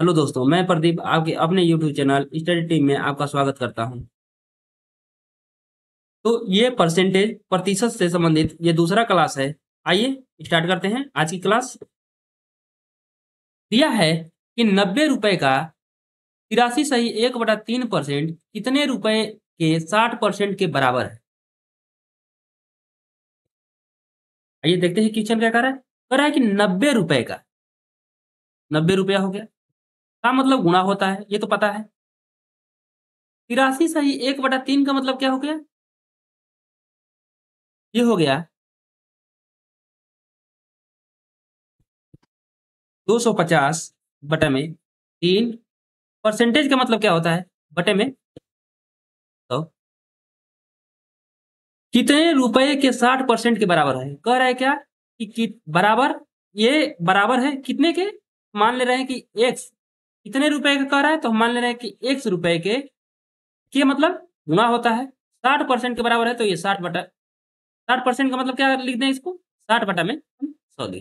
hello दोस्तों मैं प्रदीप आपके अपने यूट्यूब चैनल स्टडी टीम में आपका स्वागत करता हूं तो ये परसेंटेज प्रतिशत से संबंधित ये दूसरा क्लास है आइए स्टार्ट करते हैं आज की क्लास दिया है कि नब्बे रुपए का तिरासी सही एक बटा तीन परसेंट कितने रुपए के साठ परसेंट के बराबर है आइए देखते हैं क्वेश्चन क्या कर रहा है कह रहा है कि नब्बे रुपए का नब्बे रुपया हो गया का मतलब गुणा होता है ये तो पता है तिरासी सही एक बटा तीन का मतलब क्या हो गया ये हो गया दो सौ पचास बटे में तीन परसेंटेज का मतलब क्या होता है बटे में तो कितने रुपए के साठ परसेंट के बराबर है कह रहा है क्या कि, कि बराबर ये बराबर है कितने के मान ले रहे हैं कि एक्स कितने रुपए का कर रहा है तो हम मान ले रहे हैं कि एक सौ रुपए के के मतलब गुना होता है साठ परसेंट के बराबर है तो ये साठ बटा साठ परसेंट का मतलब क्या लिख दें इसको साठ बटा में हम सौ दें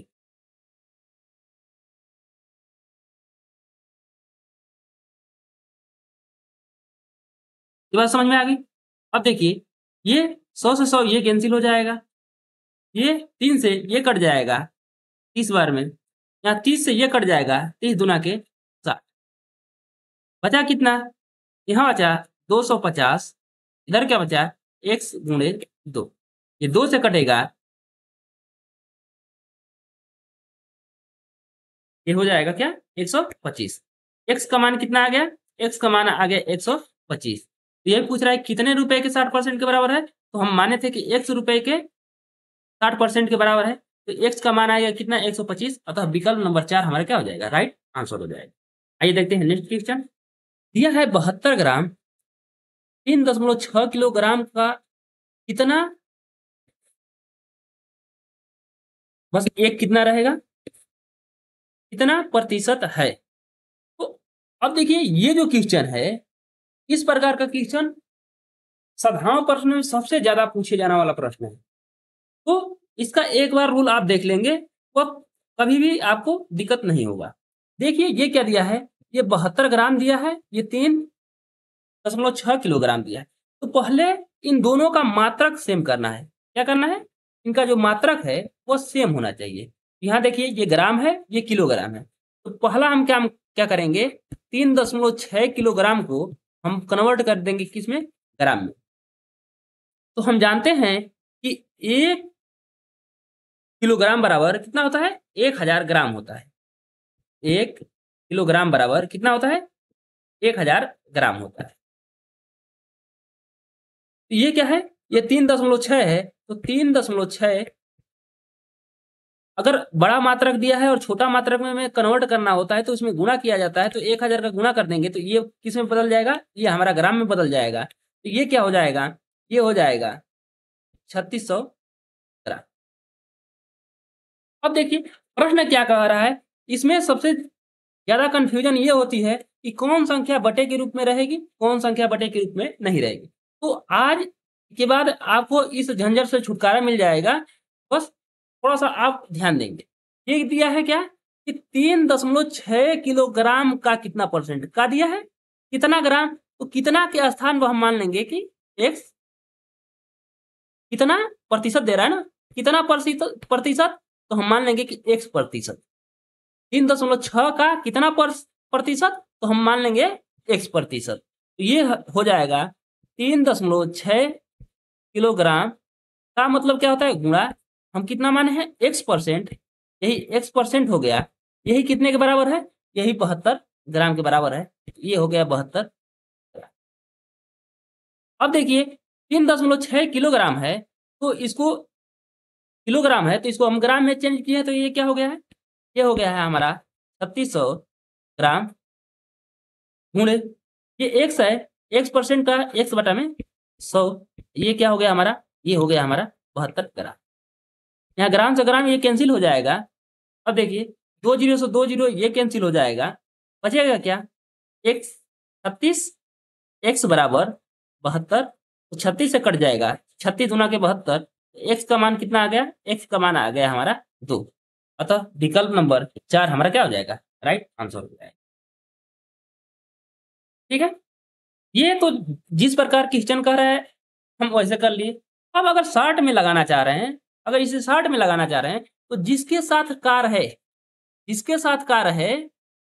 ये बात समझ में आ गई अब देखिए ये सौ से सौ ये कैंसिल हो जाएगा ये तीन से ये कट जाएगा तीस बार में यहाँ तीस से ये कट जाएगा तीस दुना के बचा कितना यहाँ बचा 250 इधर क्या बचा x गुणे दो ये दो से कटेगा ये हो जाएगा क्या 125 एक्स का मान कितना आ गया एक्स का मान आ गया 125 तो ये पूछ रहा है कितने रुपए के 60 परसेंट के बराबर है तो हम माने थे कि x रुपए के 60 परसेंट के बराबर है तो एक्स का मान आ गया कितना 125 अतः विकल्प नंबर चार हमारा क्या हो जाएगा राइट आंसर हो जाएगा आइए देखते हैं नेक्स्ट क्वेश्चन दिया है बहत्तर ग्राम तीन दशमलव छह किलोग्राम का कितना बस एक कितना रहेगा कितना प्रतिशत है तो अब देखिए ये जो क्वेश्चन है इस प्रकार का क्वेश्चन साधारण प्रश्न में सबसे ज्यादा पूछे जाने वाला प्रश्न है तो इसका एक बार रूल आप देख लेंगे वह तो कभी भी आपको दिक्कत नहीं होगा देखिए ये क्या दिया है ये बहत्तर ग्राम दिया है ये तीन दशमलव छह किलोग्राम दिया है तो पहले इन दोनों का मात्रक सेम करना है क्या करना है इनका जो मात्रक है वो सेम होना चाहिए यहाँ देखिए ये ग्राम है ये किलोग्राम है तो पहला हम क्या क्या करेंगे तीन दशमलव छह किलोग्राम को हम कन्वर्ट कर देंगे किस में ग्राम में तो हम जानते हैं कि एक किलोग्राम बराबर कितना होता है एक हजार ग्राम होता है एक किलोग्राम बराबर कितना होता है एक हजार ग्राम होता है तो ये क्या है ये तीन दशमलव छह है तो तीन दशमलव छह अगर बड़ा मात्रक दिया है और छोटा मात्रक में हमें कन्वर्ट करना होता है तो उसमें गुणा किया जाता है तो एक हजार का गुणा कर देंगे तो ये किस में बदल जाएगा ये हमारा ग्राम में बदल जाएगा तो ये क्या हो जाएगा ये हो जाएगा छत्तीस सौ ग्राम अब देखिए प्रश्न क्या कह रहा है इसमें सबसे ज्यादा कंफ्यूजन ये होती है कि कौन संख्या बटे के रूप में रहेगी कौन संख्या बटे के रूप में नहीं रहेगी तो आज के बाद आपको इस झंझट से छुटकारा मिल जाएगा बस थोड़ा सा आप ध्यान देंगे एक दिया है क्या कि तीन दशमलव छह किलोग्राम का कितना परसेंट का दिया है कितना ग्राम तो कितना के स्थान पर हम मान लेंगे कि एक्स कितना प्रतिशत दे रहा है ना कितना प्रतिशत तो हम मान लेंगे कि एक्स प्रतिशत तीन दशमलव छह का कितना प्रतिशत तो हम मान लेंगे एक्स प्रतिशत तो ये हो जाएगा तीन दशमलव छ किलोग्राम का मतलब क्या होता है गुणा हम कितना माने हैं एक्स परसेंट यही एक्स परसेंट हो गया यही कितने के बराबर है यही बहत्तर ग्राम के बराबर है ये हो गया बहत्तर अब देखिए तीन दशमलव छः किलोग्राम है तो इसको किलोग्राम है तो इसको हम ग्राम में चेंज किए तो ये क्या हो गया है ये हो गया है हमारा छत्तीस सौ ग्राम गुणे ये एक्स है एक्स परसेंट का एक्स बटा में सौ ये क्या हो गया हमारा ये हो गया हमारा बहत्तर ग्राम यहाँ ग्राम से ग्राम ये कैंसिल हो जाएगा अब देखिए दो जीरो से दो जीरो ये कैंसिल हो जाएगा बचेगा क्या एक्स छत्तीस एक्स बराबर बहत्तर तो छत्तीस से कट जाएगा छत्तीस गुना के बहत्तर तो एक्स का मान कितना आ गया एक्स का मान आ गया हमारा दो अतः विकल्प नंबर चार हमारा क्या हो जाएगा राइट आंसर हो जाएगा ठीक है ये तो जिस प्रकार क्वेश्चन कह रहा है हम वैसे कर लिए अब अगर साठ में लगाना चाह रहे हैं अगर इसे साठ में लगाना चाह रहे हैं तो जिसके साथ कार है जिसके साथ कार है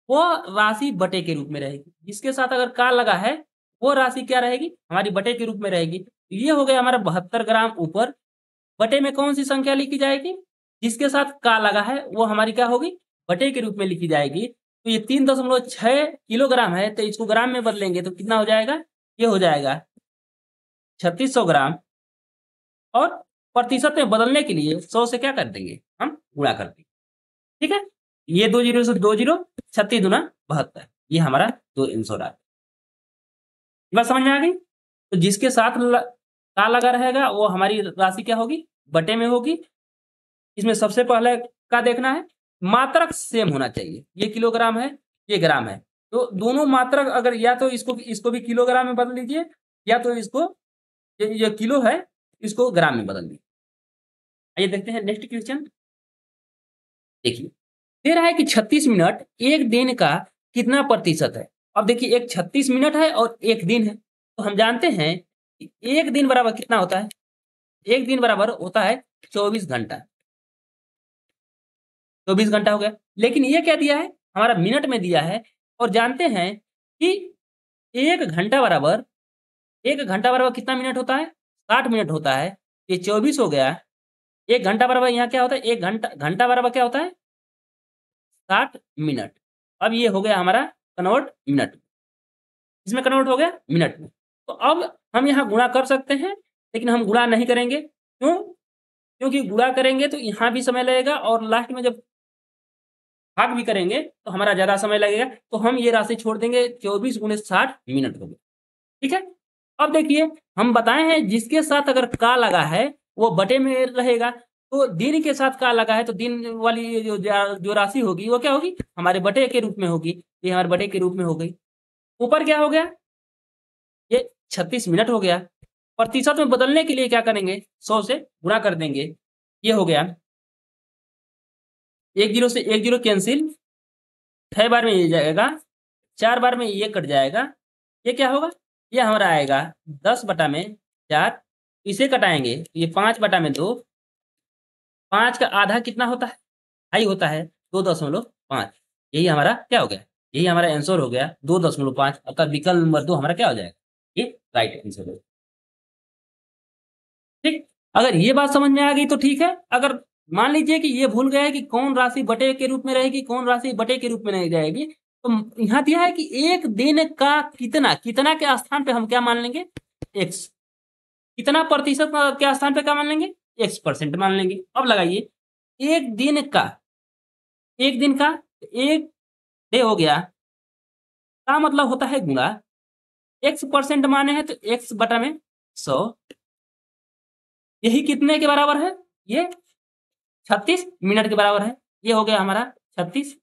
वो राशि बटे के रूप में रहेगी जिसके साथ अगर कार लगा है वो राशि क्या रहेगी हमारी बटे के रूप में रहेगी ये हो गया हमारा बहत्तर ग्राम ऊपर बटे में कौन सी संख्या लिखी जाएगी जिसके साथ का लगा है वो हमारी क्या होगी बटे के रूप में लिखी जाएगी तो ये तीन दशमलव छह किलोग्राम है तो इसको ग्राम में बदलेंगे तो कितना हो जाएगा ये हो जाएगा छत्तीस सौ ग्राम और प्रतिशत में बदलने के लिए सौ से क्या कर देंगे हम गुणा कर देंगे ठीक है ये दो जीरो से दो जीरो छत्तीस दुना बहत्तर ये हमारा दो आंसर आ गया बस समझ में आ गई तो जिसके साथ का लगा रहेगा वो हमारी राशि क्या होगी बटे में होगी इसमें सबसे पहले का देखना है मात्रक सेम होना चाहिए ये किलोग्राम है ये ग्राम है तो दोनों मात्रक अगर या तो इसको इसको भी किलोग्राम में बदल दीजिए या तो इसको ये, ये किलो है इसको ग्राम में बदल दीजिए आइए देखते हैं नेक्स्ट क्वेश्चन देखिए दे रहा है कि 36 मिनट एक दिन का कितना प्रतिशत है अब देखिए एक 36 मिनट है और एक दिन है तो हम जानते हैं कि एक दिन बराबर कितना होता है एक दिन बराबर होता है चौबीस घंटा चौबीस घंटा हो गया लेकिन ये क्या दिया है हमारा मिनट में दिया है और जानते हैं कि एक घंटा बराबर एक घंटा बराबर कितना मिनट होता है साठ मिनट होता है ये चौबीस हो गया एक घंटा बराबर यहाँ क्या होता है एक घंटा घंटा बराबर क्या होता है साठ मिनट अब ये हो गया हमारा कन्वर्ट मिनट इसमें कन्वर्ट हो गया मिनट में तो अब हम यहाँ गुणा कर सकते हैं लेकिन हम गुणा नहीं करेंगे क्यों क्योंकि गुणा करेंगे तो यहाँ भी समय लगेगा और लास्ट में जब भाग भी करेंगे तो हमारा ज्यादा समय लगेगा तो हम ये राशि छोड़ देंगे चौबीस गुणे साठ मिनट हो ठीक है अब देखिए हम बताए हैं जिसके साथ अगर का लगा है वो बटे में रहेगा तो दिन के साथ का लगा है तो दिन वाली जो जो राशि होगी वो क्या होगी हमारे बटे के रूप में होगी ये हमारे बटे के रूप में हो गई ऊपर क्या हो गया ये छत्तीस मिनट हो गया प्रतिशत में बदलने के लिए क्या करेंगे सौ से गुणा कर देंगे ये हो गया एक जीरो से एक जीरो कैंसिल छह बार में ये जाएगा चार बार में ये कट जाएगा ये क्या होगा ये हमारा आएगा दस बटा में चार इसे कटाएंगे तो ये पाँच बटा में दो पाँच का आधा कितना होता है हाई होता है दो दशमलव पाँच यही हमारा क्या हो गया यही हमारा आंसर हो गया दो दशमलव पाँच अर्थात विकल्प नंबर दो हमारा क्या हो जाएगा ये राइट आंसर हो ठीक अगर ये बात समझ में आ गई तो ठीक है अगर मान लीजिए कि ये भूल गया है कि कौन राशि बटे के रूप में रहेगी कौन राशि बटे के रूप में नहीं जाएगी तो यहाँ दिया है कि एक दिन का कितना कितना के स्थान पे हम क्या मान लेंगे एक्स कितना प्रतिशत के स्थान पे क्या मान लेंगे एक्स परसेंट मान लेंगे अब लगाइए एक दिन का एक दिन का एक डे हो गया का मतलब होता है गुणा एक्स परसेंट माने हैं तो एक्स बटा में सौ यही कितने के बराबर है ये छत्तीस मिनट के बराबर है ये हो गया हमारा छत्तीस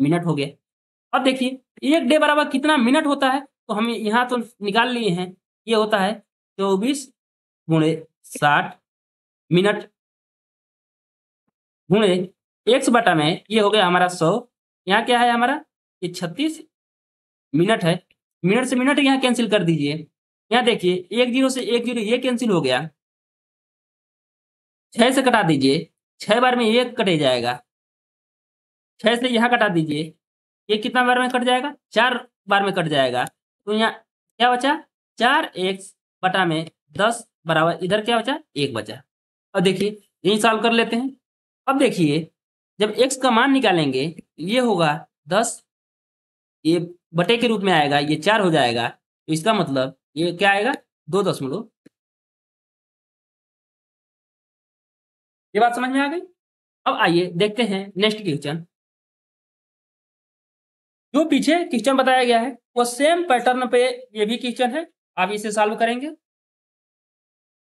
मिनट हो गया अब देखिए एक डे बराबर कितना मिनट होता है तो हम यहाँ तो निकाल लिए हैं ये होता है चौबीस गुणे साठ मिनट गुणे एक्स बटा में ये हो गया हमारा सौ यहाँ क्या है हमारा ये छत्तीस मिनट है मिनट से मिनट यहाँ कैंसिल कर दीजिए यहाँ देखिए एक जीरो से एक जीरो ये कैंसिल हो गया छह से कटा दीजिए छह बार में एक कटे जाएगा छह से यहाँ कटा दीजिए ये कितना बार में कट जाएगा चार बार में कट जाएगा तो यहाँ क्या बचा चार एक बटा में दस बराबर इधर क्या बचा एक बचा अब देखिए यही सॉल्व कर लेते हैं अब देखिए जब एक्स का मान निकालेंगे ये होगा दस ये बटे के रूप में आएगा ये चार हो जाएगा तो इसका मतलब ये क्या आएगा दो दशमलव ये बात समझ में आ गई अब आइए देखते हैं नेक्स्ट क्वेश्चन जो पीछे क्वेश्चन बताया गया है वो सेम पैटर्न पे ये भी क्वेश्चन है आप इसे सॉल्व करेंगे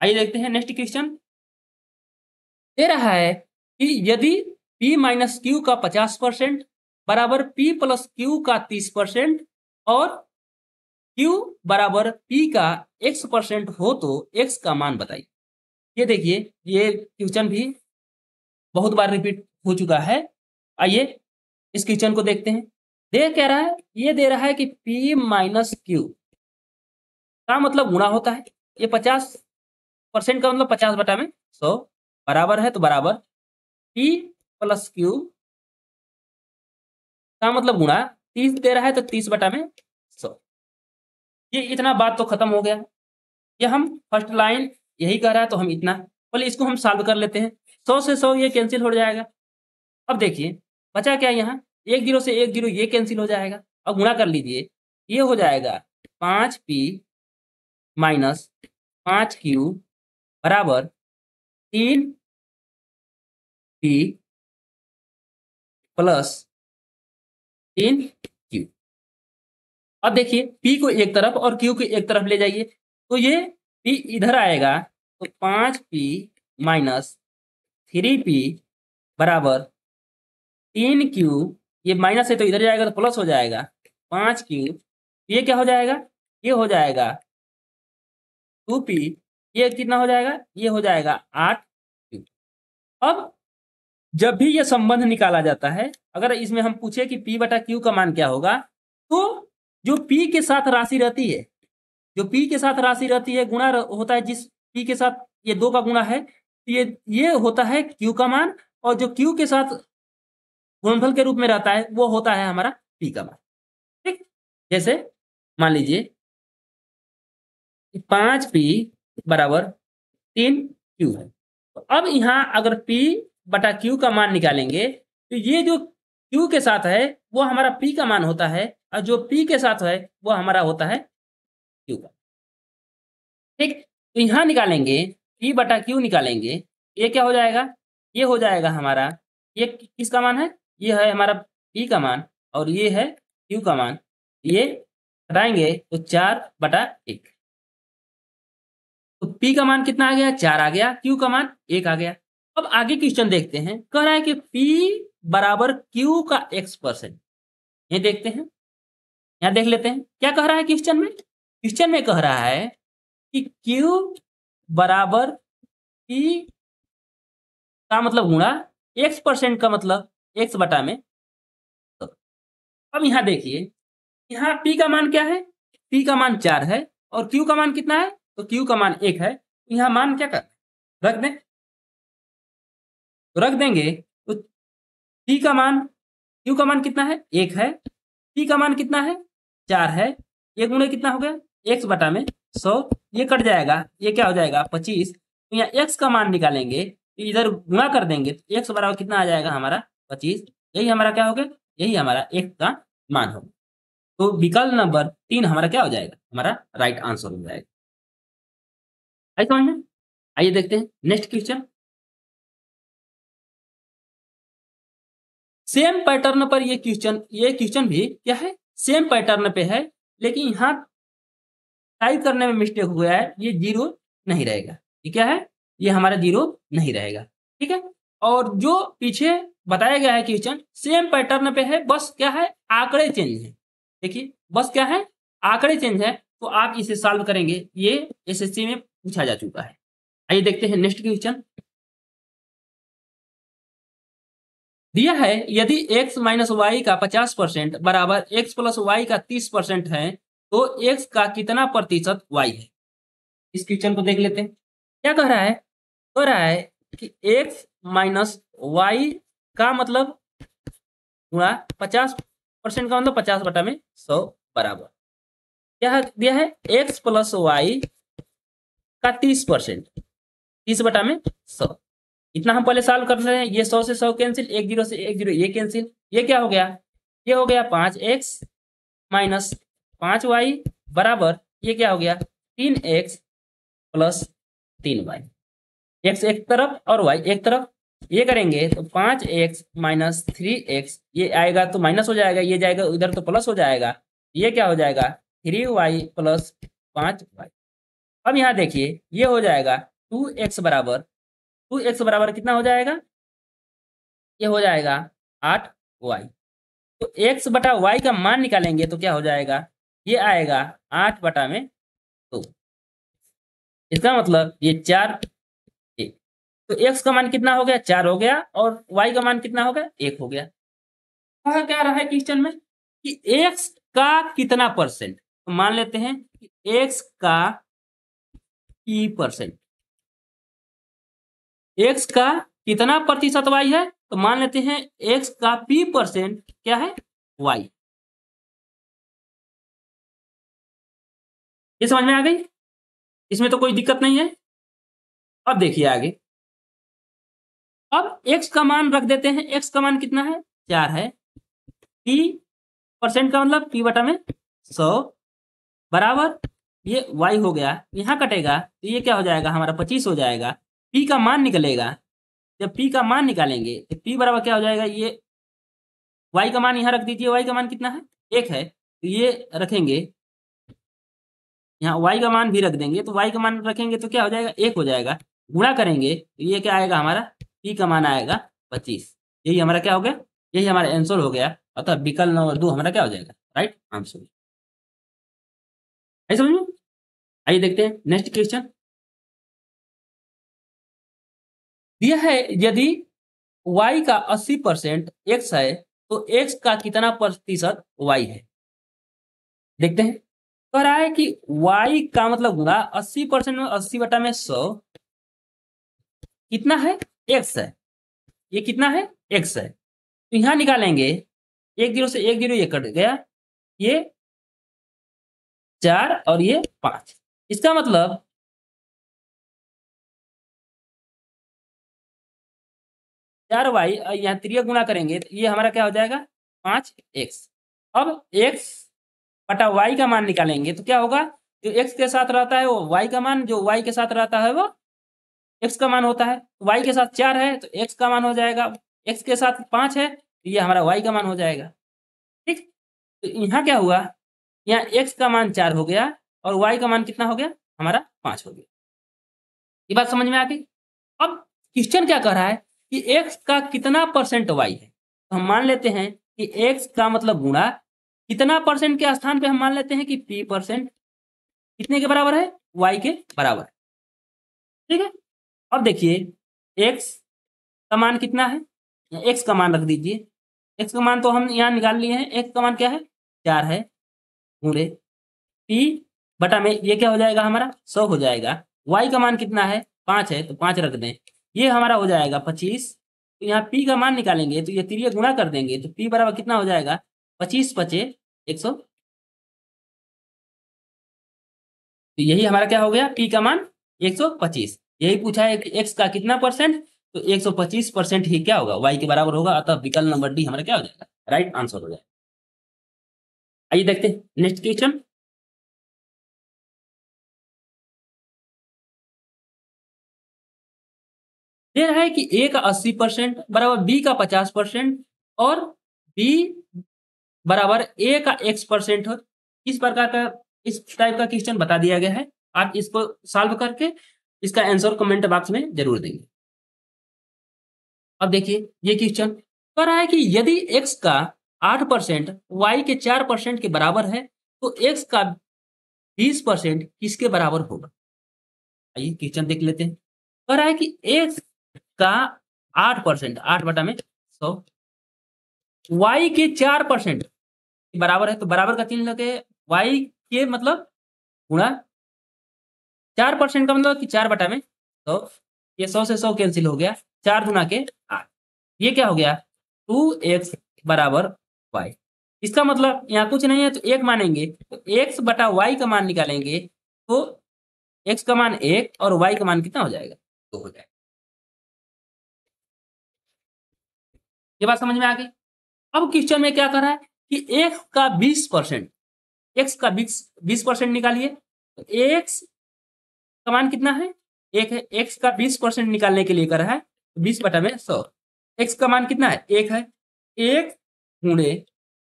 आइए देखते हैं नेक्स्ट क्वेश्चन दे रहा है कि यदि p माइनस क्यू का 50 परसेंट बराबर p प्लस क्यू का 30 परसेंट और q बराबर p का x परसेंट हो तो x का मान बताइए ये देखिए ये क्वेश्चन भी बहुत बार रिपीट हो चुका है आइए इस क्वेश्चन को देखते हैं दे कह रहा है ये दे रहा है कि P माइनस क्यू का मतलब गुणा होता है ये 50 परसेंट का मतलब 50 बटा में 100 बराबर है तो बराबर P प्लस क्यू का मतलब गुणा 30 दे रहा है तो 30 बटा में 100 ये इतना बात तो खत्म हो गया ये हम फर्स्ट लाइन यही कह रहा है तो हम इतना बोले इसको हम सॉल्व कर लेते हैं सौ से सौ ये कैंसिल हो जाएगा अब देखिए बचा क्या यहाँ एक जीरो से एक जीरो ये कैंसिल हो जाएगा अब गुणा कर लीजिए ये हो जाएगा पाँच पी माइनस पाँच क्यू बराबर तीन पी प्लस तीन क्यू अब देखिए पी को एक तरफ और क्यू को एक तरफ ले जाइए तो ये पी इधर आएगा तो पाँच पी माइनस थ्री पी बराबर तीन क्यू ये माइनस है तो इधर जाएगा तो प्लस हो जाएगा पांच क्यू ये क्या हो जाएगा ये हो जाएगा टू पी ये कितना हो जाएगा ये हो जाएगा आठ क्यू अब जब भी यह संबंध निकाला जाता है अगर इसमें हम पूछे कि पी बटा क्यू का मान क्या होगा तो जो पी के साथ राशि रहती है जो पी के साथ राशि रहती है गुणा होता है जिस पी के साथ ये दो का गुणा है ये ये होता है क्यू का मान और जो क्यू के साथ गुणफल के रूप में रहता है वो होता है हमारा पी का मान ठीक जैसे मान लीजिए पांच पी बराबर तीन क्यू है तो अब यहाँ अगर पी बटा क्यू का मान निकालेंगे तो ये जो क्यू के साथ है वो हमारा पी का मान होता है और जो पी के साथ है वो हमारा होता है क्यू का ठीक तो यहां निकालेंगे पी बटा क्यू निकालेंगे ये क्या हो जाएगा ये हो जाएगा हमारा ये किसका मान है ये है हमारा पी का मान और ये है क्यू का मान ये हटाएंगे तो चार बटा एक तो पी का मान कितना आ गया चार आ गया क्यू का मान एक आ गया अब आगे क्वेश्चन देखते हैं कह रहा है कि पी बराबर क्यू का एक्स परसेंट ये देखते हैं यहाँ देख लेते हैं क्या कह रहा है क्वेश्चन में क्वेश्चन में कह रहा है कि क्यू बराबर पी का मतलब गुणा एक्स परसेंट का मतलब एक्स बटा में तो अब यहां देखिए यहां पी का मान क्या है पी का मान चार है और क्यू का मान कितना है तो क्यू का मान एक है यहां मान क्या कर रख दें तो रख देंगे तो पी का मान क्यू का मान कितना है एक है पी का मान कितना है चार है एक गुणे कितना हो गया एक्स बटा में सौ ये कट जाएगा ये क्या हो जाएगा पच्चीस तो यहाँ एक्स का मान निकालेंगे इधर गुणा कर देंगे तो एक्स बराबर कितना आ जाएगा हमारा पच्चीस यही हमारा क्या हो गया यही हमारा एक्स का मान हो तो विकल्प नंबर तीन हमारा क्या हो जाएगा हमारा राइट आंसर हो जाएगा आई समझ में आइए देखते हैं नेक्स्ट क्वेश्चन सेम पैटर्न पर ये क्वेश्चन ये क्वेश्चन भी क्या है सेम पैटर्न पे है लेकिन यहाँ टाइप करने में मिस्टेक हुआ है ये जीरो नहीं रहेगा ये क्या है ये हमारा जीरो नहीं रहेगा ठीक है और जो पीछे बताया गया है क्वेश्चन सेम पैटर्न पे है बस क्या है आंकड़े चेंज है देखिए बस क्या है आंकड़े चेंज है तो आप इसे सॉल्व करेंगे ये एसएससी में पूछा जा चुका है आइए देखते हैं नेक्स्ट क्वेश्चन दिया है यदि x माइनस वाई का 50 परसेंट बराबर एक्स प्लस वाई का 30 परसेंट है तो एक्स का कितना प्रतिशत वाई है इस क्वेश्चन को देख लेते हैं क्या कह रहा है कह रहा है कि x माइनस वाई का मतलब गुणा पचास परसेंट का मतलब पचास बटा में सौ बराबर क्या दिया है एक्स प्लस वाई का तीस परसेंट तीस बटा में सौ इतना हम पहले सॉल्व कर रहे हैं ये सौ से सौ कैंसिल एक जीरो से एक जीरो ये कैंसिल ये क्या हो गया ये हो गया पांच एक्स माइनस पांच वाई बराबर ये क्या हो गया तीन एक्स प्लस तीन वाई एक्स एक तरफ और वाई एक तरफ ये करेंगे तो पांच एक्स माइनस थ्री एक्स ये आएगा तो माइनस हो जाएगा ये जाएगा उधर तो प्लस हो जाएगा ये क्या हो जाएगा थ्री वाई प्लस पांच वाई अब यहाँ देखिए ये हो जाएगा टू एक्स बराबर टू एक्स बराबर कितना हो जाएगा ये हो जाएगा आठ वाई तो एक्स बटा वाई का मान निकालेंगे तो क्या हो जाएगा ये आएगा आठ बटा में दो इसका मतलब ये चार एक तो एक्स का मान कितना हो गया चार हो गया और वाई का मान कितना हो गया एक हो गया कहा क्या रहा है क्वेश्चन में कि एक्स का कितना परसेंट तो मान लेते हैं कि एक्स का की परसेंट एक्स का कितना प्रतिशत वाई है तो मान लेते हैं एक्स का पी परसेंट क्या है वाई ये समझ में आ गई इसमें तो कोई दिक्कत नहीं है अब देखिए आगे अब x का मान रख देते हैं x का मान कितना है चार है p परसेंट का मतलब p बटा में सौ बराबर ये y हो गया यहाँ कटेगा तो ये क्या हो जाएगा हमारा पच्चीस हो जाएगा p का मान निकलेगा जब p का मान निकालेंगे तो p बराबर क्या हो जाएगा ये y का मान यहाँ रख दीजिए y का मान कितना है एक है तो ये रखेंगे यहाँ वाई का मान भी रख देंगे तो वाई का मान रखेंगे तो क्या हो जाएगा एक हो जाएगा गुणा करेंगे तो ये क्या आएगा हमारा पी का मान आएगा पच्चीस यही हमारा क्या हो गया यही हमारा आंसर हो गया अतः विकल्प नंबर दो हमारा क्या हो जाएगा राइट आंसर आइए समझ में आइए देखते हैं नेक्स्ट क्वेश्चन दिया है यदि y का 80 परसेंट एक्स है तो x का कितना प्रतिशत y है देखते हैं कह रहा है कि y का मतलब होगा अस्सी परसेंट में अस्सी बटा में सौ कितना है x है ये कितना है x है तो यहां निकालेंगे एक जीरो से एक जीरो ये कट गया ये चार और ये पांच इसका मतलब चार वाई यहां त्रिय गुणा करेंगे तो ये हमारा क्या हो जाएगा पांच एक्स अब एक्स बटा वाई का मान निकालेंगे तो क्या होगा जो एक्स के साथ रहता है वो वाई का मान जो वाई के साथ रहता है वो एक्स का मान होता है वाई तो के साथ चार है तो एक्स का मान हो जाएगा एक्स के साथ पाँच है तो ये हमारा वाई का मान हो जाएगा ठीक तो यहाँ क्या हुआ यहाँ एक्स का मान चार हो गया और वाई का मान कितना हो गया हमारा पाँच हो गया ये बात समझ में आ गई अब क्वेश्चन क्या कह रहा है कि एक्स का कितना परसेंट वाई है तो हम मान लेते हैं कि एक्स का मतलब गुणा कितना परसेंट के स्थान पे हम मान लेते हैं कि पी परसेंट कितने के बराबर है वाई के बराबर ठीक है अब देखिए एक्स का मान कितना है एक्स का मान रख दीजिए एक्स का मान तो हम यहाँ निकाल लिए हैं एक्स का मान क्या है चार है पूरे पी बटा में ये क्या हो जाएगा हमारा सौ हो जाएगा वाई का मान कितना है पाँच है तो पाँच रख दें ये हमारा हो जाएगा पच्चीस तो यहाँ पी का मान निकालेंगे तो ये तिरिया गुणा कर देंगे तो पी बराबर कितना हो जाएगा पच्चीस पचे एक सौ तो यही हमारा क्या हो गया टी का मान एक सौ पच्चीस यही पूछा है एक्स का कितना परसेंट तो एक सौ पच्चीस परसेंट ही क्या होगा वाई के बराबर होगा अतः विकल्प नंबर डी हमारा क्या हो जाएगा राइट आंसर हो जाएगा आइए देखते हैं नेक्स्ट क्वेश्चन दे रहा है कि ए का अस्सी परसेंट बराबर बी का पचास परसेंट और बी बराबर ए का एक्स परसेंट हो इस प्रकार का इस टाइप का क्वेश्चन बता दिया गया है आप इसको सॉल्व करके इसका आंसर कमेंट बॉक्स में जरूर देंगे अब देखिए ये क्वेश्चन कह रहा है कि यदि एक्स का आठ परसेंट वाई के चार परसेंट के बराबर है तो एक्स का बीस परसेंट किसके बराबर होगा आइए क्वेश्चन देख लेते हैं कह रहा है कि एक्स का आठ परसेंट आठ बटा में सौ वाई के चार परसेंट बराबर है तो बराबर का चिन्ह लगे वाई के मतलब गुणा चार परसेंट का मतलब कि चार बटा में तो ये सौ से सौ कैंसिल हो गया चार गुना के आठ ये क्या हो गया टू एक्स बराबर वाई इसका मतलब यहाँ कुछ नहीं है तो एक मानेंगे तो एक्स बटा वाई का मान निकालेंगे तो एक्स का मान एक और वाई का मान कितना हो जाएगा दो हो जाएगा ये बात समझ में आ गई अब क्वेश्चन में क्या कर रहा है कि एक्स का बीस परसेंट एक्स का बीस बीस परसेंट निकालिए तो एक्स का मान कितना है एक है एक्स का बीस परसेंट निकालने के लिए कर रहा है बीस बटा में सौ एक्स का मान कितना है एक है एक गुणे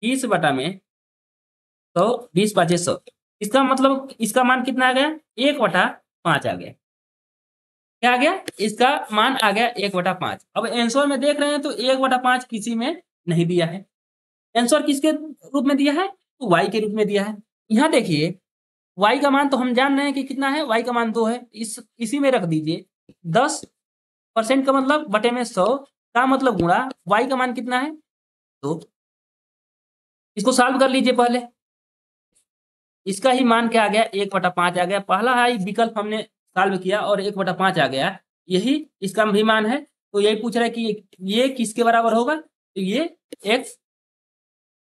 बीस बटा में सौ बीस बचे सौ इसका मतलब इसका मान कितना आ गया एक बटा पांच आ गया क्या आ गया इसका मान आ गया एक बटा पांच अब एंसर में देख रहे हैं तो एक बटा पांच किसी में नहीं दिया है आंसर किसके रूप में दिया है तो वाई के रूप में दिया है यहाँ देखिए वाई का मान तो हम जान रहे हैं कि कितना है वाई का मान दो है इस इसी में रख दीजिए दस परसेंट का मतलब बटे में सौ का मतलब गुणा वाई का मान कितना है दो तो इसको सॉल्व कर लीजिए पहले इसका ही मान क्या आ गया एक बटा पांच आ गया पहला हाई विकल्प हमने सॉल्व किया और एक बटा पांच आ गया यही इसका भी मान है तो यही पूछ रहा है कि ये किसके बराबर होगा तो ये एक्स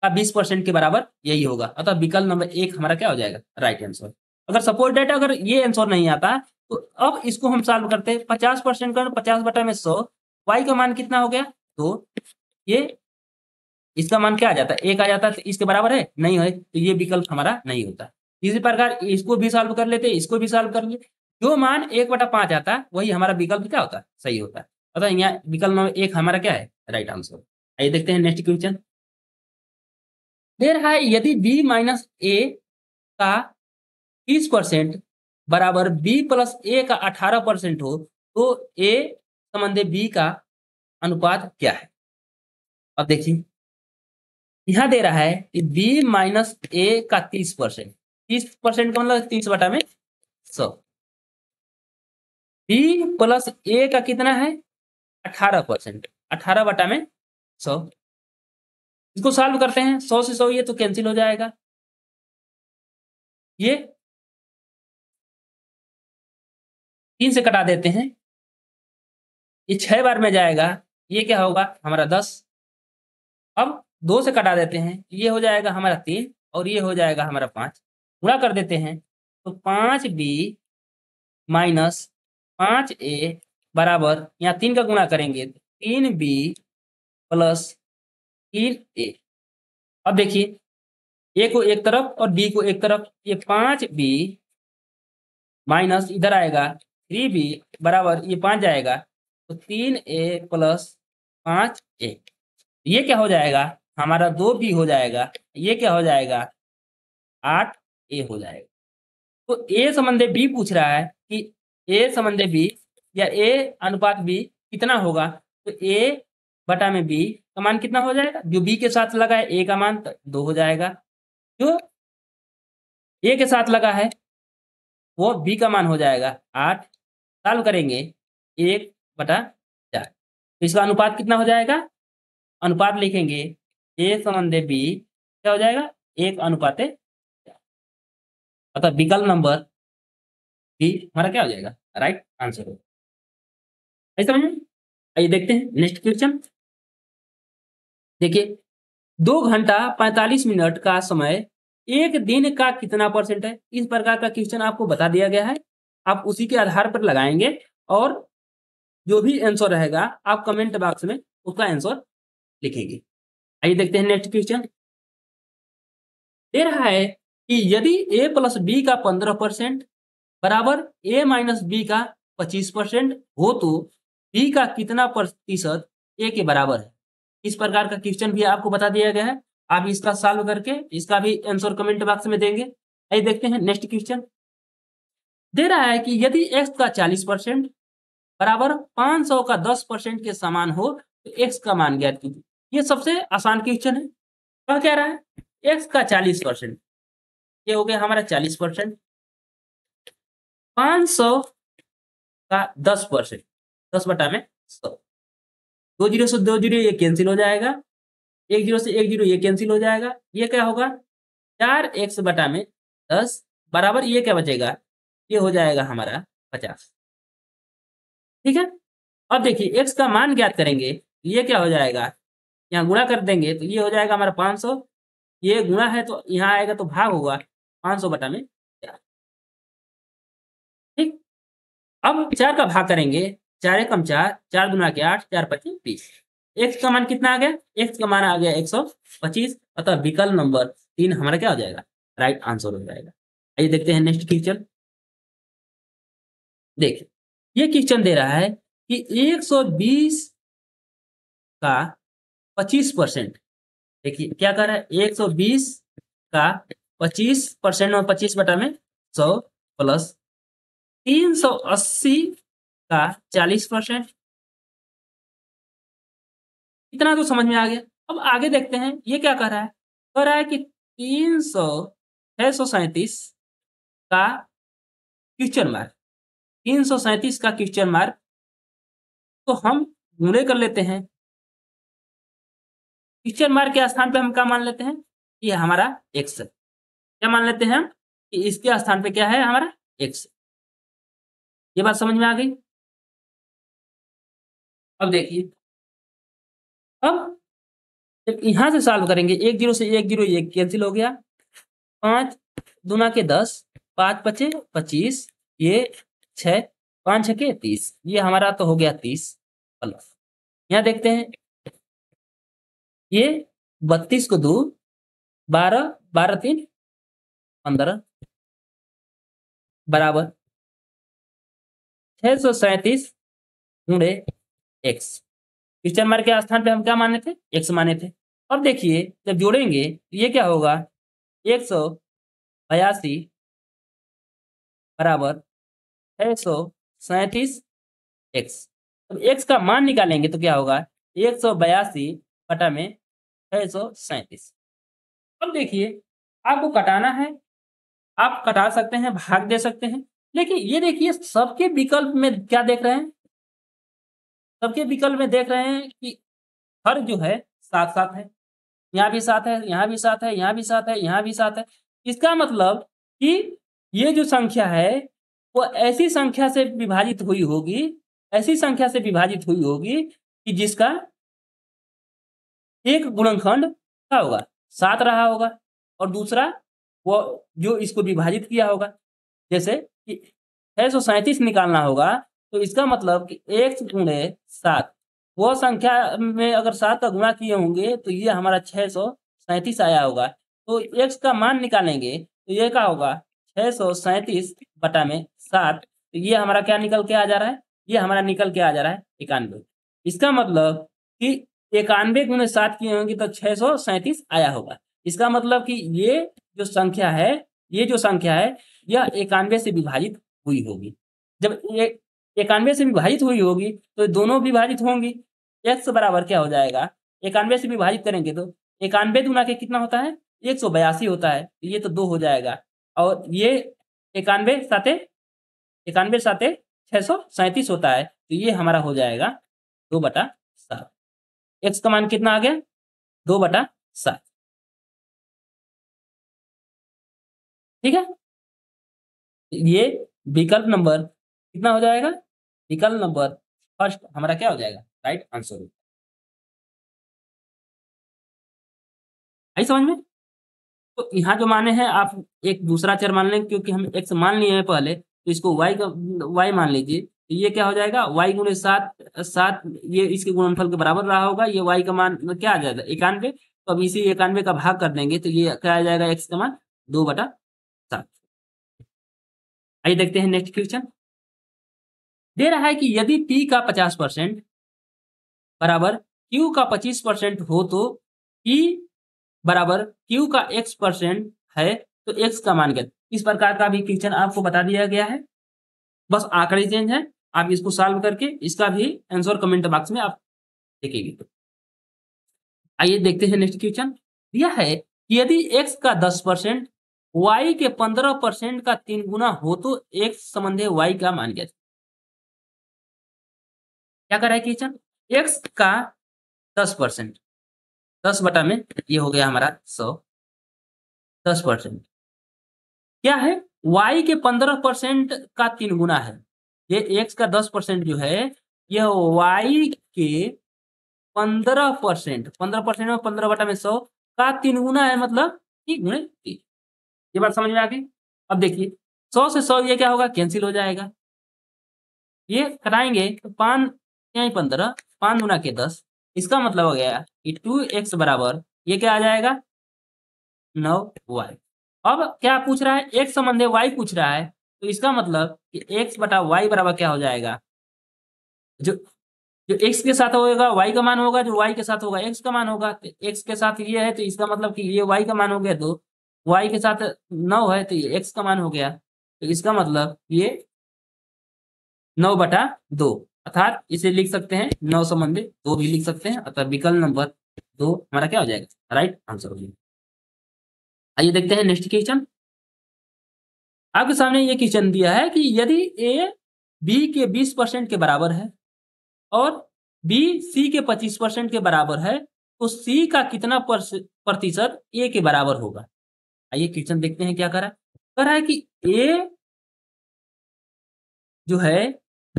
बीस परसेंट के बराबर यही होगा अतः विकल्प नंबर एक हमारा क्या हो जाएगा राइट आंसर अगर सपोर्ट डेटा अगर ये आंसर नहीं आता तो अब इसको हम सॉल्व करते हैं पचास परसेंट का पचास बटा में सौ वाई का मान कितना हो गया तो ये इसका मान क्या आ जाता है एक आ जाता है तो इसके बराबर है नहीं है तो ये विकल्प हमारा नहीं होता इसी प्रकार इसको भी सॉल्व कर लेते इसको भी सॉल्व कर लेते जो मान एक बटा पांच आता वही हमारा विकल्प क्या होता सही होता है अतः यहाँ विकल्प नंबर एक हमारा क्या है राइट आंसर आइए देखते हैं नेक्स्ट क्वेश्चन दे रहा है यदि बी माइनस ए का तीस परसेंट बराबर बी प्लस ए का अठारह परसेंट हो तो ए संबंधे बी का अनुपात क्या है अब देखिए यहां दे रहा है कि बी माइनस ए का तीस परसेंट तीस परसेंट का मतलब तीस बटा में सौ बी प्लस ए का कितना है अठारह परसेंट अठारह बटा में सौ इसको सॉल्व करते हैं सौ से सौ ये तो कैंसिल हो जाएगा ये तीन से कटा देते हैं ये छह बार में जाएगा ये क्या होगा हमारा दस अब दो से कटा देते हैं ये हो जाएगा हमारा तीन और ये हो जाएगा हमारा पांच गुणा कर देते हैं तो पांच बी माइनस पांच ए बराबर यहाँ तीन का गुणा करेंगे तीन बी प्लस तीन ए अब देखिए ए को एक तरफ और बी को एक तरफ ये पांच बी माइनस इधर आएगा थ्री बी बराबर ये पांच जाएगा तो तीन ए प्लस पांच ए ये क्या हो जाएगा हमारा दो बी हो जाएगा ये क्या हो जाएगा आठ ए हो जाएगा तो ए संबंधे बी पूछ रहा है कि ए संबंधे बी या ए अनुपात बी कितना होगा तो ए बटा में बी का मान कितना हो जाएगा जो बी के साथ लगा है ए का मान तो दो हो जाएगा जो ए के साथ लगा है वो बी का मान हो जाएगा आठ सॉल्व करेंगे एक बटा चार तो इसका अनुपात कितना हो जाएगा अनुपात लिखेंगे ए संबंध बी क्या हो जाएगा एक अनुपात अतः विकल्प नंबर बी हमारा क्या हो जाएगा राइट आंसर होगा समझ में आइए देखते हैं नेक्स्ट क्वेश्चन देखिए दो घंटा पैंतालीस मिनट का समय एक दिन का कितना परसेंट है इस प्रकार का क्वेश्चन आपको बता दिया गया है आप उसी के आधार पर लगाएंगे और जो भी आंसर रहेगा आप कमेंट बॉक्स में उसका आंसर लिखेंगे आइए देखते हैं नेक्स्ट क्वेश्चन दे रहा है कि यदि ए प्लस बी का पंद्रह परसेंट बराबर ए माइनस बी का पच्चीस परसेंट हो तो बी का कितना प्रतिशत ए के बराबर है इस प्रकार का क्वेश्चन भी आपको बता दिया गया है आप इसका सॉल्व करके इसका भी आंसर कमेंट बॉक्स में देंगे आइए देखते हैं नेक्स्ट क्वेश्चन दे रहा है कि यदि एक्स का 40 परसेंट बराबर पांच सौ का दस परसेंट के समान हो तो एक्स का मान ज्ञात कीजिए ये सबसे आसान क्वेश्चन है वह कह रहा है एक्स का चालीस परसेंट ये हो गया हमारा चालीस परसेंट पांच सौ का दस परसेंट दस बटा में सौ दो जीरो से दो जीरो ये कैंसिल हो जाएगा एक जीरो से एक जीरो ये कैंसिल हो जाएगा ये क्या होगा चार एक्स बटा में दस बराबर ये क्या बचेगा ये हो जाएगा हमारा पचास ठीक है अब देखिए एक्स का मान ज्ञात करेंगे ये क्या हो जाएगा यहाँ गुणा कर देंगे तो ये हो जाएगा हमारा पाँच सौ ये गुणा है तो यहाँ आएगा तो भाग होगा पाँच सौ बटा में चार ठीक अब चार का भाग करेंगे चार एक कम चार चार दुना के आठ चार पच्चीस बीस एक्स का मान कितना आ गया एक्स का मान आ गया एक सौ पच्चीस अतः विकल्प नंबर तीन हमारा क्या हो जाएगा राइट आंसर हो जाएगा आइए देखते हैं नेक्स्ट क्वेश्चन देखिए ये क्वेश्चन दे रहा है कि 120 का 25 परसेंट देखिए क्या कर रहा है 120 का 25 परसेंट और 25 बटा में 100 प्लस 380 का चालीस परसेंट इतना तो समझ में आ गया अब आगे देखते हैं ये क्या कह रहा है कह रहा है कि तीन सौ छह सौ सैंतीस का क्वेश्चन मार्क तीन सौ सैंतीस का क्वेश्चन मार्क तो हम गुणे कर लेते हैं क्वेश्चन मार्क के स्थान पे हम क्या मान लेते हैं ये हमारा एक्स क्या मान लेते हैं हम कि इसके स्थान पे क्या है हमारा एक्स ये बात समझ में आ गई अब देखिए अब यहां से सॉल्व करेंगे एक जीरो से एक जीरो एक कैंसिल हो गया पांच दुना के दस पाँच पचे पच्चीस ये छ पांच छके के तीस ये हमारा तो हो गया तीस प्लस यहां देखते हैं ये बत्तीस को दो बारह बारह तीन पंद्रह बराबर छह सौ सैतीस गुणे एक्स क्वेश्चन मार्क के स्थान पे हम क्या माने थे एक्स माने थे अब देखिए जब जोड़ेंगे तो ये क्या होगा एक सौ बयासी बराबर छः सौ सैंतीस एक्स अब एक्स का मान निकालेंगे तो क्या होगा एक सौ बयासी बटा में छः सौ सैंतीस अब देखिए आपको कटाना है आप कटा सकते हैं भाग दे सकते हैं लेकिन ये देखिए सबके विकल्प में क्या देख रहे हैं सबके विकल्प में देख रहे हैं कि हर जो है साथ साथ है यहाँ भी साथ है यहाँ भी साथ है यहाँ भी साथ है यहाँ भी साथ है इसका मतलब कि ये जो संख्या है वो ऐसी संख्या से विभाजित हुई होगी ऐसी संख्या से विभाजित हुई होगी कि जिसका एक गुणनखंड क्या होगा सात रहा होगा और दूसरा वो जो इसको विभाजित किया होगा जैसे कि छह सौ सैंतीस निकालना होगा तो इसका मतलब कि एक गुणे सात वो संख्या में अगर सात का गुणा किए होंगे तो ये हमारा छः सौ सैंतीस आया होगा तो एक्स का मान निकालेंगे तो ये क्या होगा छः सौ सैंतीस बटा में सात तो ये हमारा क्या निकल के आ जा रहा है ये हमारा निकल के आ जा रहा है इक्यानवे इसका मतलब कि इक्यानवे गुणे सात किए होंगे तो छः सौ सैंतीस आया होगा इसका मतलब कि ये जो संख्या है ये जो संख्या है यह इक्यानवे से विभाजित हुई होगी जब इक्यानवे से विभाजित हुई होगी तो दोनों विभाजित होंगी एक्स बराबर क्या हो जाएगा इक्यानवे से विभाजित करेंगे तो इक्यानवे दुना के कितना होता है एक सौ बयासी होता है तो ये तो दो हो जाएगा और ये इक्यानवे साते इक्यानवे साते छः सौ सैंतीस होता है तो ये हमारा हो जाएगा दो बटा सात एक्स का मान कितना आ गया दो बटा सात ठीक है ये विकल्प नंबर कितना हो जाएगा विकल्प नंबर फर्स्ट हमारा क्या हो जाएगा राइट आंसर आई समझ में तो यहाँ जो माने हैं आप एक दूसरा चर मान लें क्योंकि हम एक्स मान लिए हैं पहले तो इसको वाई का वाई मान लीजिए तो ये क्या हो जाएगा वाई गुण सात सात ये इसके गुणनफल के बराबर रहा होगा ये वाई का मान क्या आ जाएगा इक्यानवे तो अब इसी इक्यानवे का भाग कर देंगे तो ये क्या आ जाएगा एक्स का मान दो बटा सात आइए देखते हैं नेक्स्ट क्वेश्चन दे रहा है कि यदि पी का पचास परसेंट बराबर क्यू का 25 परसेंट हो तो पी बराबर क्यू का एक्स परसेंट है तो एक्स का मान क्या इस प्रकार का भी क्वेश्चन आपको बता दिया गया है बस आंकड़े चेंज है आप इसको सॉल्व करके इसका भी आंसर कमेंट बॉक्स में आप देखेंगे आइए देखते हैं नेक्स्ट क्वेश्चन दिया है कि यदि x का 10 परसेंट वाई के 15 परसेंट का तीन गुना हो तो x संबंधी y का मान क्या क्या करा है क्वेश्चन एक्स का दस परसेंट दस बटा में ये हो गया हमारा सौ दस परसेंट क्या है वाई के पंद्रह परसेंट का तीन गुना है ये एक्स का दस परसेंट जो है यह वाई के पंद्रह परसेंट पंद्रह परसेंट में पंद्रह बटा में सौ का तीन गुना है मतलब तीन गुणे तीन ये बात समझ में आ गई अब देखिए सौ से सौ ये क्या होगा कैंसिल हो जाएगा ये कराएंगे तो पांच यहीं पंद्रह पाँच गुना के दस इसका मतलब हो गया कि टू एक्स बराबर ये क्या आ जाएगा नौ वाई अब क्या पूछ रहा है एक्स संबंधे वाई पूछ रहा है तो इसका मतलब कि एक्स बटा वाई बराबर क्या हो जाएगा जो जो एक्स के साथ होगा वाई का मान होगा जो वाई के साथ होगा एक्स का मान होगा तो एक्स के साथ ये है तो इसका मतलब कि ये वाई का मान हो गया दो वाई के साथ नौ है तो ये एक्स का मान हो गया तो इसका मतलब ये नौ बटा दो अर्थात इसे लिख सकते हैं नौ संबंधी दो भी लिख सकते हैं अर्थात विकल्प नंबर दो हमारा क्या हो जाएगा राइट आंसर हो जाएगा आइए देखते हैं नेक्स्ट क्वेश्चन आपके सामने ये क्वेश्चन दिया है कि यदि ए बी के बीस परसेंट के बराबर है और बी सी के पच्चीस परसेंट के बराबर है तो सी का कितना प्रतिशत ए के बराबर होगा आइए क्वेश्चन देखते हैं क्या करा कह रहा है कि ए जो है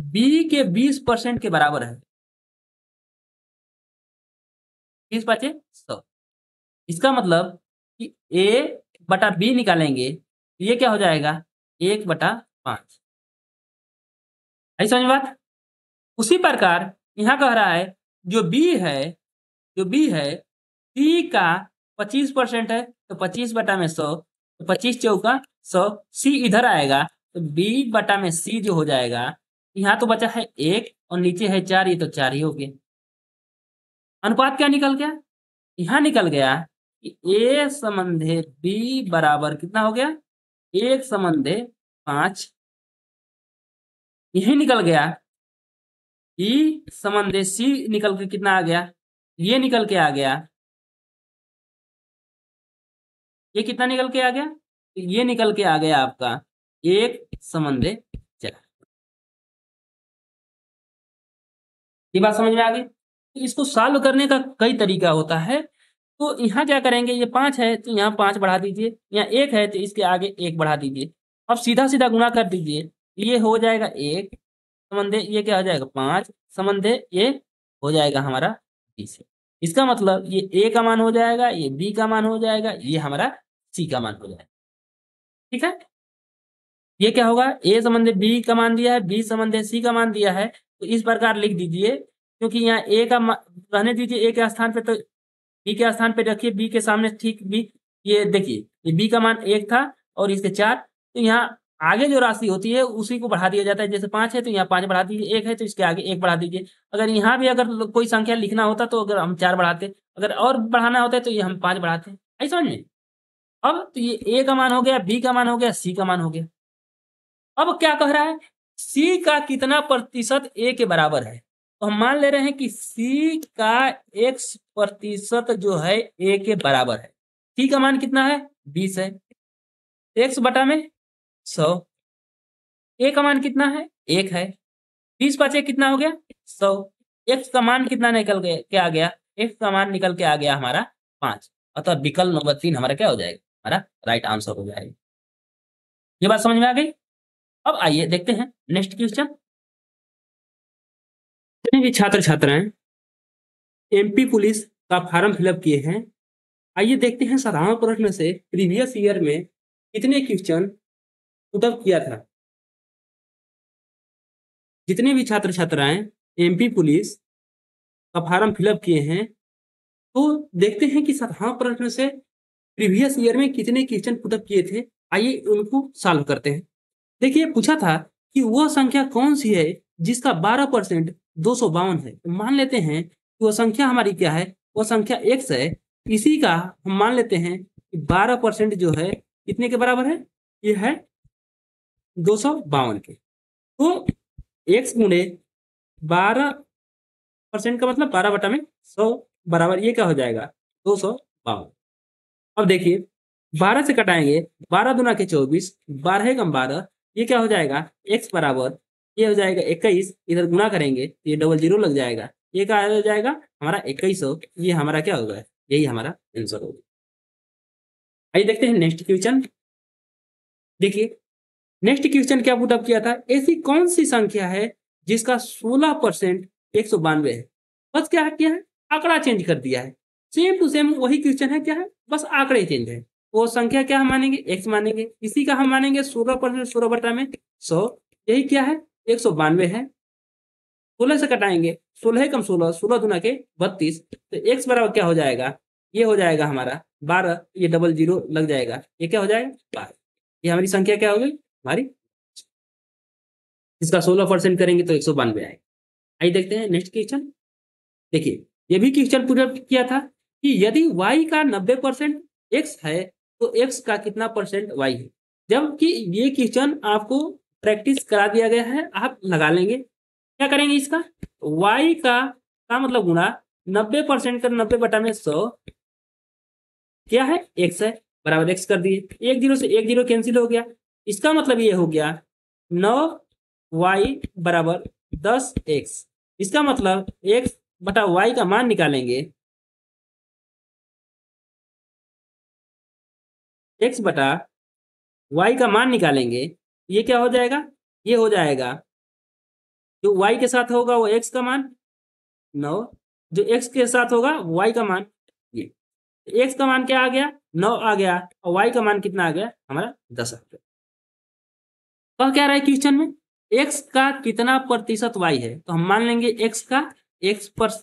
बी के बीस परसेंट के बराबर है बीस पाचे सौ इसका मतलब कि ए बटा बी निकालेंगे तो ये क्या हो जाएगा एक बटा पांच आई समझ बात उसी प्रकार यहां कह रहा है जो बी है जो बी है सी का पच्चीस परसेंट है तो पच्चीस बटा में सौ तो पच्चीस चौका सौ सी इधर आएगा तो बी बटा में सी जो हो जाएगा यहाँ तो बचा है एक और नीचे है चार ये तो चार ही हो गया अनुपात क्या निकल गया यहाँ निकल गया कि ए संबंधे बी बराबर कितना हो गया एक संबंधे पांच यही निकल गया ई संबंधे सी निकल के कितना आ गया ये निकल के आ गया ये कितना निकल के आ गया ये निकल के आ गया आपका एक संबंधे ये बात समझ में आ गई तो इसको सॉल्व करने का कई तरीका होता है तो यहाँ क्या करेंगे ये पांच है तो यहाँ पांच बढ़ा दीजिए यहाँ एक है तो इसके आगे एक बढ़ा दीजिए अब सीधा सीधा गुणा कर दीजिए ये हो जाएगा एक संबंधे ये क्या हो जाएगा पांच संबंधे ये हो जाएगा हमारा बीस इसका मतलब ये ए का मान हो जाएगा ये बी का मान हो जाएगा ये हमारा सी का मान हो जाएगा ठीक है ये क्या होगा ए संबंधे बी का मान दिया है बी संबंधे सी का मान दिया है तो इस प्रकार लिख दीजिए क्योंकि यहाँ ए का रहने दीजिए ए के स्थान पर तो बी के स्थान पर रखिए बी के सामने ठीक बी ये देखिए ये बी का मान एक था और इसके चार तो यहाँ आगे जो राशि होती है उसी को बढ़ा दिया जाता है जैसे पांच है तो यहाँ पांच बढ़ा दीजिए एक है तो इसके आगे एक बढ़ा दीजिए अगर यहाँ भी अगर कोई संख्या लिखना होता तो अगर हम चार बढ़ाते अगर और बढ़ाना होता है तो ये हम पांच बढ़ाते हैं समझ में अब तो ये ए का मान हो गया बी का मान हो गया सी का मान हो गया अब क्या कह रहा है सी का कितना प्रतिशत ए के बराबर है तो हम मान ले रहे हैं कि सी का एक्स प्रतिशत जो है ए के बराबर है सी का मान कितना है बीस है एक्स बटा में सौ ए का मान कितना है एक है बीस पाचे कितना हो गया सौ एक्स का मान कितना निकल गया क्या आ गया एक्स का मान निकल के आ गया हमारा पांच अतः विकल्प नंबर तीन हमारा क्या हो जाएगा हमारा राइट आंसर हो जाएगा ये बात समझ में आ गई अब आइए देखते हैं नेक्स्ट क्वेश्चन जितने भी छात्र छात्राएं एमपी पुलिस का फार्म फिलअप किए हैं आइए देखते हैं साधारण प्रश्न से प्रीवियस ईयर में कितने क्वेश्चन उत्तर किया था जितने भी छात्र छात्राएं एमपी पुलिस का फार्म फिलअप किए हैं तो देखते हैं कि साधारण प्रश्न से प्रीवियस ईयर में कितने क्वेश्चन पुटअप किए थे आइए उनको सॉल्व करते हैं देखिए पूछा था कि वह संख्या कौन सी है जिसका बारह परसेंट दो सौ बावन है तो मान लेते हैं कि वह संख्या हमारी क्या है वह संख्या एक्स है इसी का हम मान लेते हैं कि बारह परसेंट जो है कितने के बराबर है ये है दो सौ बावन के तो एक्स गुणे बारह परसेंट का मतलब बारह बटा में सौ बराबर ये क्या हो जाएगा दो सौ बावन अब देखिए बारह से कटाएंगे बारह दुना के चौबीस बारह कम बारह ये क्या हो जाएगा एक्स बराबर ये हो जाएगा इक्कीस इधर गुना करेंगे तो ये डबल जीरो लग जाएगा ये क्या हो जाएगा हमारा इक्कीस हो ये हमारा क्या होगा यही हमारा आंसर होगा आइए देखते हैं नेक्स्ट क्वेश्चन देखिए नेक्स्ट क्वेश्चन क्या अप किया था ऐसी कौन सी संख्या है जिसका सोलह परसेंट एक सौ बानवे है बस क्या है क्या है आंकड़ा चेंज कर दिया है सेम टू सेम वही क्वेश्चन है क्या है बस आंकड़े चेंज है वो संख्या क्या हम मानेंगे एक्स मानेंगे इसी का हम मानेंगे सोलह परसेंट सोलह बटा में सौ यही क्या है एक सौ बानवे है सोलह से कटाएंगे सोलह कम सोलह सोलह दुना के बत्तीस तो एक्स बराबर क्या हो जाएगा ये हो जाएगा हमारा बारह ये डबल जीरो लग जाएगा ये क्या हो जाएगा बारह ये हमारी संख्या क्या हो गई हमारी इसका सोलह परसेंट करेंगे तो एक सौ बानवे आएगा आइए देखते हैं नेक्स्ट क्वेश्चन देखिए ये भी क्वेश्चन पूरा किया था कि यदि y का नब्बे परसेंट एक्स है तो एक्स का कितना परसेंट वाई है जबकि ये क्वेश्चन आपको प्रैक्टिस करा दिया गया है आप लगा लेंगे क्या करेंगे इसका वाई का का मतलब गुणा नब्बे परसेंट कर नब्बे बटा में सौ क्या है एक्स है बराबर एक्स कर दिए एक जीरो से एक जीरो कैंसिल हो गया इसका मतलब ये हो गया नौ वाई बराबर दस एक्स इसका मतलब एक्स बटा वाई का मान निकालेंगे एक्स बटा वाई का मान निकालेंगे ये क्या हो जाएगा ये हो जाएगा जो वाई के साथ होगा वो एक्स का मान नौ जो एक्स के साथ होगा वाई का मान ये एक्स तो का मान क्या आ गया नौ आ गया और वाई का मान कितना आ गया हमारा दस आ गया कह तो क्या रहा है क्वेश्चन में एक्स का कितना प्रतिशत वाई है तो हम मान लेंगे एक्स का एक्स पर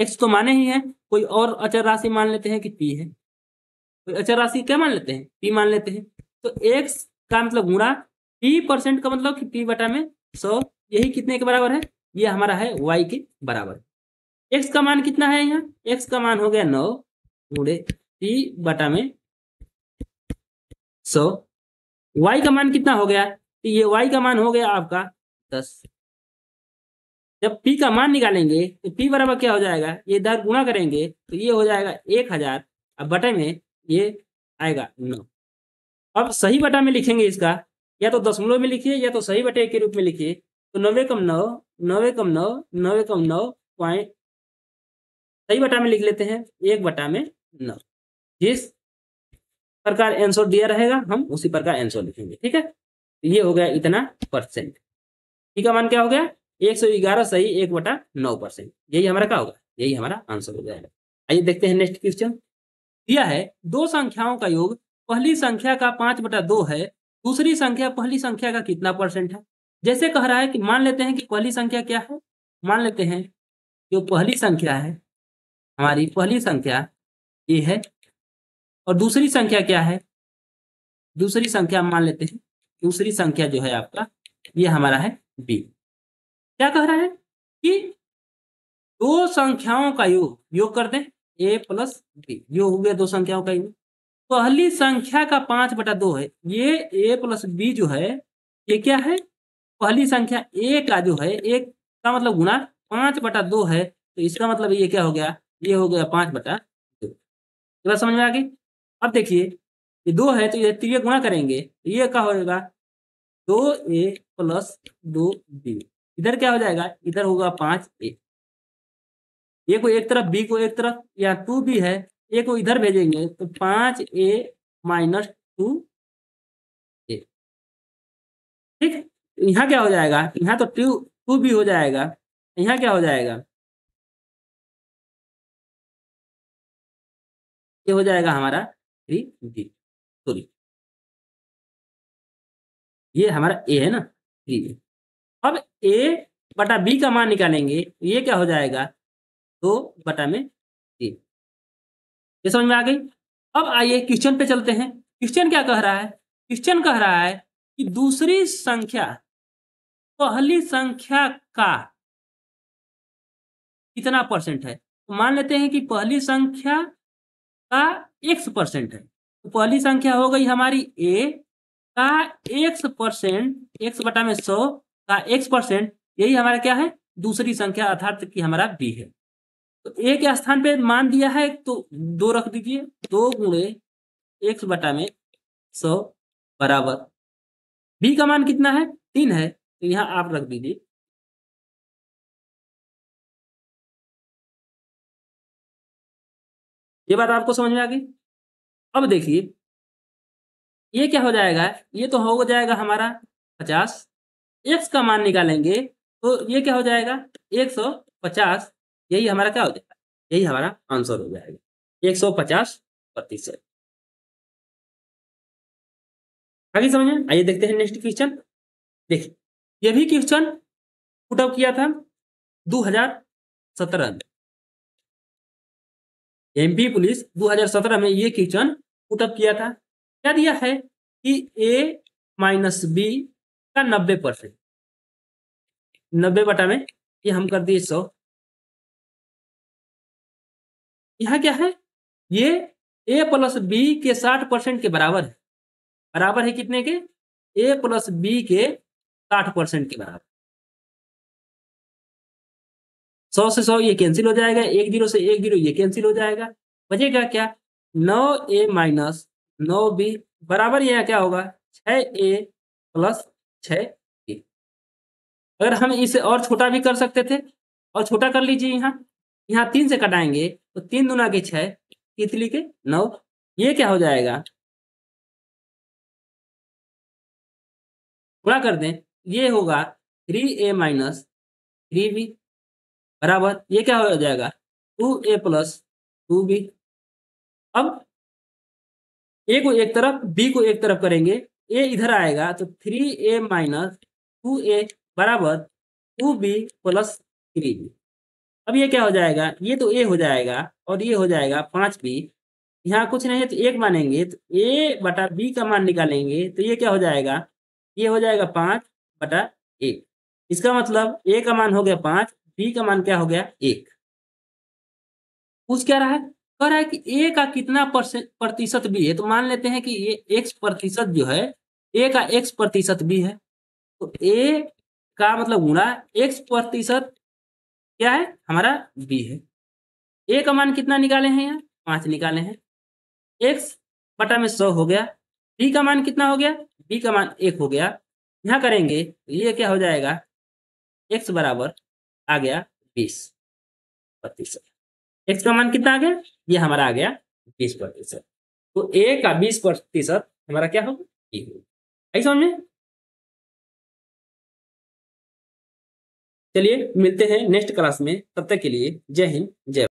एक्स तो माने ही है कोई और अचर राशि मान लेते हैं कि पी है अचर अच्छा राशि क्या मान लेते हैं पी मान लेते हैं तो एक्स का मतलब गुणा पी परसेंट का मतलब कि पी बटा में सौ यही कितने के बराबर है ये हमारा है वाई के बराबर एक्स का मान कितना है यहाँ एक्स का मान हो गया नौ गुणे पी बटा में सौ वाई का मान कितना हो गया तो ये वाई का मान हो गया आपका दस जब पी का मान निकालेंगे तो पी बराबर क्या हो जाएगा ये दर गुणा करेंगे तो ये हो जाएगा एक हजार अब बटे में ये आएगा नौ अब सही बटा में लिखेंगे इसका या तो दशमलव में लिखिए या तो सही बटे के रूप में लिखिए तो नवे कम नौ नवे कम नौ नवे कम नौ पॉइंट सही बटा में लिख लेते हैं एक बटा में नौ जिस प्रकार आंसर दिया रहेगा हम उसी प्रकार आंसर लिखेंगे ठीक है तो ये हो गया इतना परसेंट ठीक है मान क्या हो गया एक सौ ग्यारह सही एक बटा नौ परसेंट यही हमारा क्या होगा यही हमारा आंसर हो जाएगा आइए देखते हैं नेक्स्ट क्वेश्चन दिया है दो संख्याओं का योग पहली संख्या का पांच बटा दो है दूसरी संख्या पहली संख्या का कितना परसेंट है जैसे कह रहा है कि मान लेते हैं कि पहली संख्या क्या है मान लेते हैं जो पहली संख्या है हमारी पहली संख्या ये है और दूसरी संख्या क्या है दूसरी संख्या मान लेते हैं दूसरी संख्या जो है आपका ये हमारा है बी क्या कह रहा है कि दो संख्याओं का योग योग कर दें ए प्लस बी ये हो गया दो संख्याओं का इनमें पहली संख्या का पांच बटा दो है ये ए प्लस बी जो है ये क्या है पहली संख्या ए का जो है एक का मतलब गुना पांच बटा दो है तो इसका मतलब ये क्या हो गया ये हो गया पांच बटा दो बात समझ में आ गई अब देखिए ये दो है तो ये तीन तो गुणा करेंगे ये क्या होगा दो ए प्लस दो बी इधर क्या हो जाएगा इधर होगा पांच ए ए को एक तरफ बी को एक तरफ या टू बी है ए को इधर भेजेंगे तो पांच ए माइनस टू ए ठीक यहाँ क्या हो जाएगा यहाँ तो टू टू बी हो जाएगा यहाँ क्या हो जाएगा ये हो जाएगा हमारा थ्री बी सॉरी ये हमारा ए है ना थ्री अब ए बटा बी का मान निकालेंगे ये क्या हो जाएगा दो बटा में तीन ये समझ में आ गई अब आइए क्वेश्चन पे चलते हैं क्वेश्चन क्या कह रहा है क्वेश्चन कह रहा है कि दूसरी संख्या पहली संख्या का कितना परसेंट है तो मान लेते हैं कि पहली संख्या का एक्स परसेंट है तो पहली संख्या हो गई हमारी ए का एक्स परसेंट एक्स बटा में सौ का एक्स परसेंट यही हमारा क्या है दूसरी संख्या अर्थात कि हमारा बी है तो ए के स्थान पे मान दिया है तो दो रख दीजिए दो गुणे एक बटा में सौ बराबर बी का मान कितना है तीन है तो यहाँ आप रख दीजिए ये बात आपको समझ में आ गई अब देखिए ये क्या हो जाएगा ये तो हो जाएगा हमारा पचास एक्स का मान निकालेंगे तो ये क्या हो जाएगा एक सौ पचास यही हमारा क्या हो जाएगा यही हमारा आंसर हो जाएगा एक सौ पचास प्रतिशत आगे समझे आइए देखते हैं नेक्स्ट क्वेश्चन देखिए ये भी क्वेश्चन पुट आउट किया था 2017 में एमपी पुलिस 2017 में ये क्वेश्चन पुट आउट किया था क्या दिया है कि ए माइनस बी का 90 परसेंट नब्बे बटा में ये हम कर दिए सौ यहाँ क्या है ये ए प्लस बी के साठ परसेंट के बराबर है बराबर है कितने के ए प्लस बी के साठ परसेंट के बराबर सौ से सौ ये कैंसिल हो जाएगा एक जीरो से एक जीरो ये कैंसिल हो जाएगा बचेगा क्या नौ ए माइनस नौ बी बराबर यहाँ क्या होगा छ ए प्लस छ बी अगर हम इसे और छोटा भी कर सकते थे और छोटा कर लीजिए यहाँ यहाँ तीन से कटाएंगे तो तीन दुना के छह तितली के नौ ये क्या हो जाएगा गुणा कर दें ये होगा three A minus three B बराबर ये क्या हो जाएगा two A plus two B अब ए को एक तरफ बी को एक तरफ करेंगे ए इधर आएगा तो three A minus two A बराबर two B plus three B अब ये क्या हो जाएगा ये तो ए हो जाएगा और ये हो जाएगा पांच बी यहाँ कुछ नहीं है तो एक मानेंगे तो ए बटा बी का मान निकालेंगे तो ये क्या हो जाएगा ये हो जाएगा पांच बटा एक इसका मतलब ए का मान हो गया पांच बी का मान क्या हो गया एक पूछ क्या रहा है कह रहा है कि ए का कितना प्रतिशत बी है तो मान लेते हैं कि ये एक्स प्रतिशत जो है ए का एक्स प्रतिशत बी है तो ए का मतलब गुणा एक्स प्रतिशत क्या है हमारा बी है ए का मान कितना निकाले हैं यहाँ पांच निकाले हैं एक्स बटा में सौ हो गया बी का मान कितना हो गया बी का मान एक हो गया यहाँ करेंगे तो ये क्या हो जाएगा एक्स बराबर आ गया बीस प्रतिशत एक्स का मान कितना आ गया ये हमारा आ गया बीस प्रतिशत तो ए का बीस प्रतिशत हमारा क्या होगा ए होगा ऐसा में चलिए मिलते हैं नेक्स्ट क्लास में तब तक के लिए जय हिंद जय